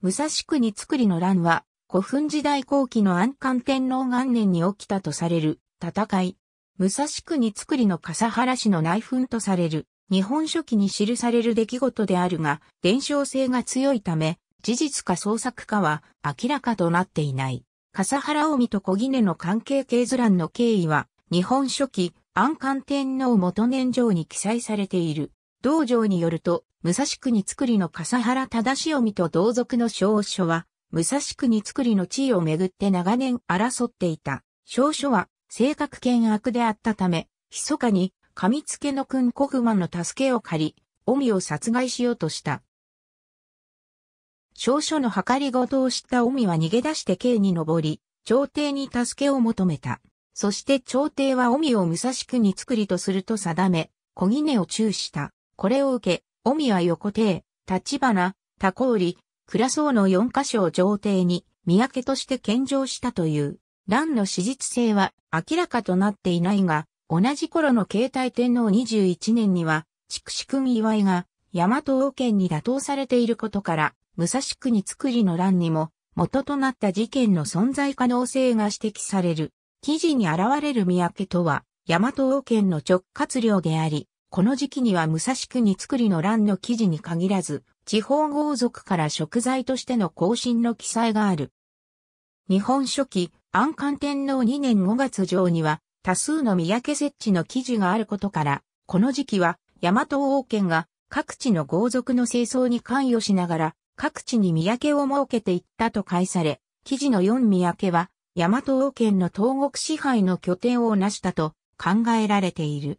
武蔵国造りの乱は、古墳時代後期の安官天皇元年に起きたとされる戦い。武蔵国造りの笠原氏の内紛とされる、日本書紀に記される出来事であるが、伝承性が強いため、事実か創作かは明らかとなっていない。笠原臣と小杵の関係系図欄の経緯は、日本書紀、安官天皇元年上に記載されている。道場によると、武蔵国造りの笠原忠臣と同族の少書は、武蔵国造りの地位をめぐって長年争っていた。少書は、性格険悪であったため、密かに、上付の君コフマンの助けを借り、臣を殺害しようとした。少書の計りごとを知った臣は逃げ出して刑に上り、朝廷に助けを求めた。そして朝廷は臣を武蔵国作りとすると定め、小杵を中した。これを受け、ミは横手立花、高織、倉荘の4ヶ所を上邸に、三宅として献上したという、乱の史実性は明らかとなっていないが、同じ頃の慶太天皇21年には、筑紫君祝いが、大和王権に打倒されていることから、武蔵国造りの乱にも、元となった事件の存在可能性が指摘される。記事に現れる三宅とは、大和王権の直轄領であり、この時期には武蔵国造りの乱の記事に限らず、地方豪族から食材としての更新の記載がある。日本書紀、安官天皇2年5月上には、多数の三宅設置の記事があることから、この時期は、大和王権が各地の豪族の清掃に関与しながら、各地に三宅を設けていったと解され、記事の4三宅は、大和王権の東国支配の拠点を成したと考えられている。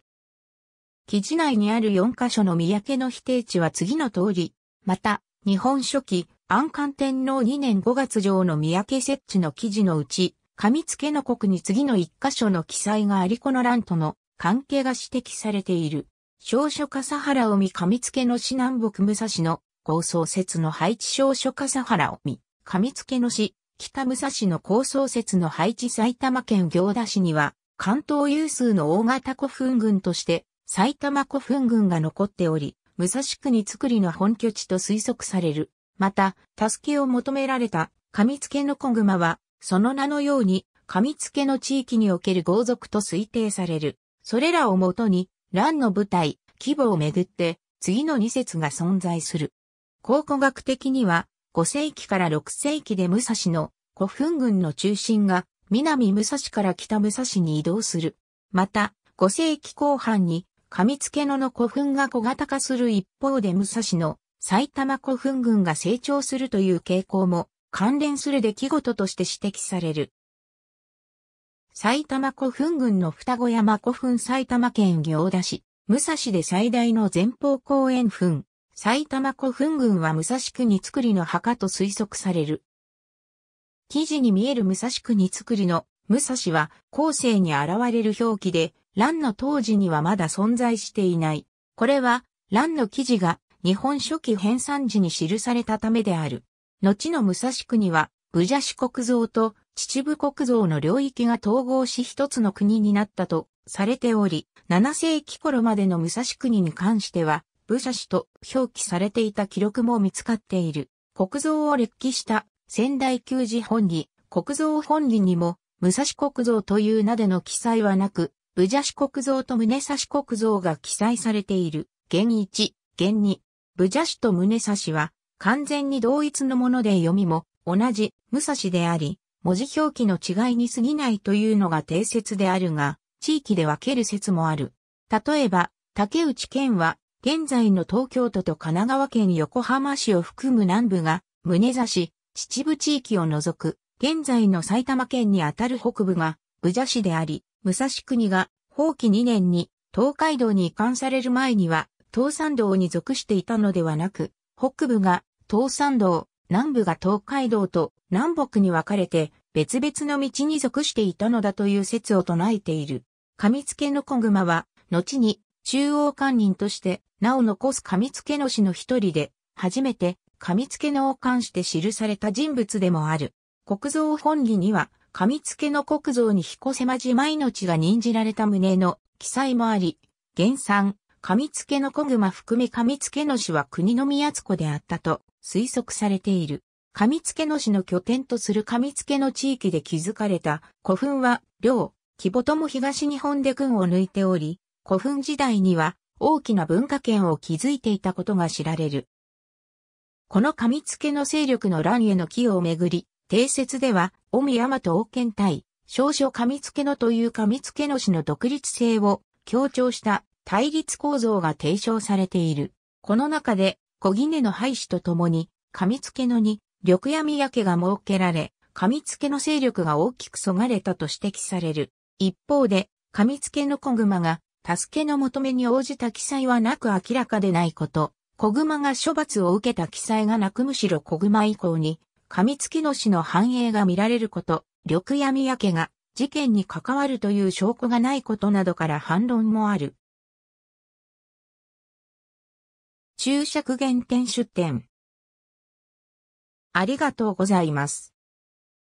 記事内にある4箇所の三宅の否定地は次の通り、また、日本書紀、安官天皇2年5月上の三宅設置の記事のうち、上付の国に次の1箇所の記載がありこの乱との関係が指摘されている。小書笠原を見上付の市南北武蔵の構想説の配置小書笠原を見上付の市北武蔵の構想説の配置埼玉県行田市には関東有数の大型古墳群として埼玉古墳群が残っており、武蔵国造りの本拠地と推測される。また、助けを求められた、上付の子熊は、その名のように、上付の地域における豪族と推定される。それらをもとに、乱の舞台、規模をめぐって、次の二節が存在する。考古学的には、5世紀から6世紀で武蔵の古墳群の中心が南武蔵から北武蔵に移動する。また、5世紀後半に上付野の古墳が小型化する一方で武蔵の埼玉古墳群が成長するという傾向も関連する出来事として指摘される。埼玉古墳群の双子山古墳埼玉県行田市、武蔵で最大の前方後円墳、埼玉古墳群は武蔵国造りの墓と推測される。記事に見える武蔵国造りの武蔵は後世に現れる表記で乱の当時にはまだ存在していない。これは、乱の記事が日本初期編纂時に記されたためである。後の武蔵国は、武者国像と秩父国像の領域が統合し一つの国になったとされており、7世紀頃までの武蔵国に関しては、武者と表記されていた記録も見つかっている。国像を列記した仙台旧寺本義、国像本義にも、武蔵国像という名での記載はなく、武者四国像と宗差国像が記載されている、現1、現2。武者氏と宗差は、完全に同一のもので読みも、同じ、武蔵であり、文字表記の違いに過ぎないというのが定説であるが、地域で分ける説もある。例えば、竹内県は、現在の東京都と神奈川県横浜市を含む南部が、宗差し、秩父地域を除く、現在の埼玉県にあたる北部が、武者市であり、武蔵国が、法棄2年に、東海道に移管される前には、東山道に属していたのではなく、北部が東山道、南部が東海道と南北に分かれて別々の道に属していたのだという説を唱えている。噛みつけの小熊は、後に中央官人として名を残す噛みつけの氏の一人で、初めて噛みつけのを冠して記された人物でもある。国蔵本義には、つ付の国像に彦狭じまいの地が任じられた旨の記載もあり、原産、つ付の小熊含めつ付の市は国の宮津湖であったと推測されている。つ付の市の拠点とするつ付の地域で築かれた古墳は、両、規模とも東日本で群を抜いており、古墳時代には大きな文化圏を築いていたことが知られる。このつ付の勢力の乱への寄与をめぐり、定説では、尾身山と王権対、少書上付のという上付の氏の独立性を強調した対立構造が提唱されている。この中で、小杵の廃止とともに、上付のに、緑闇焼けが設けられ、上付の勢力が大きくそがれたと指摘される。一方で、上付の小熊が、助けの求めに応じた記載はなく明らかでないこと、小熊が処罰を受けた記載がなくむしろ小熊以降に、上月の死の繁栄が見られること、緑闇明けが事件に関わるという証拠がないことなどから反論もある。注釈原点出典。ありがとうございます。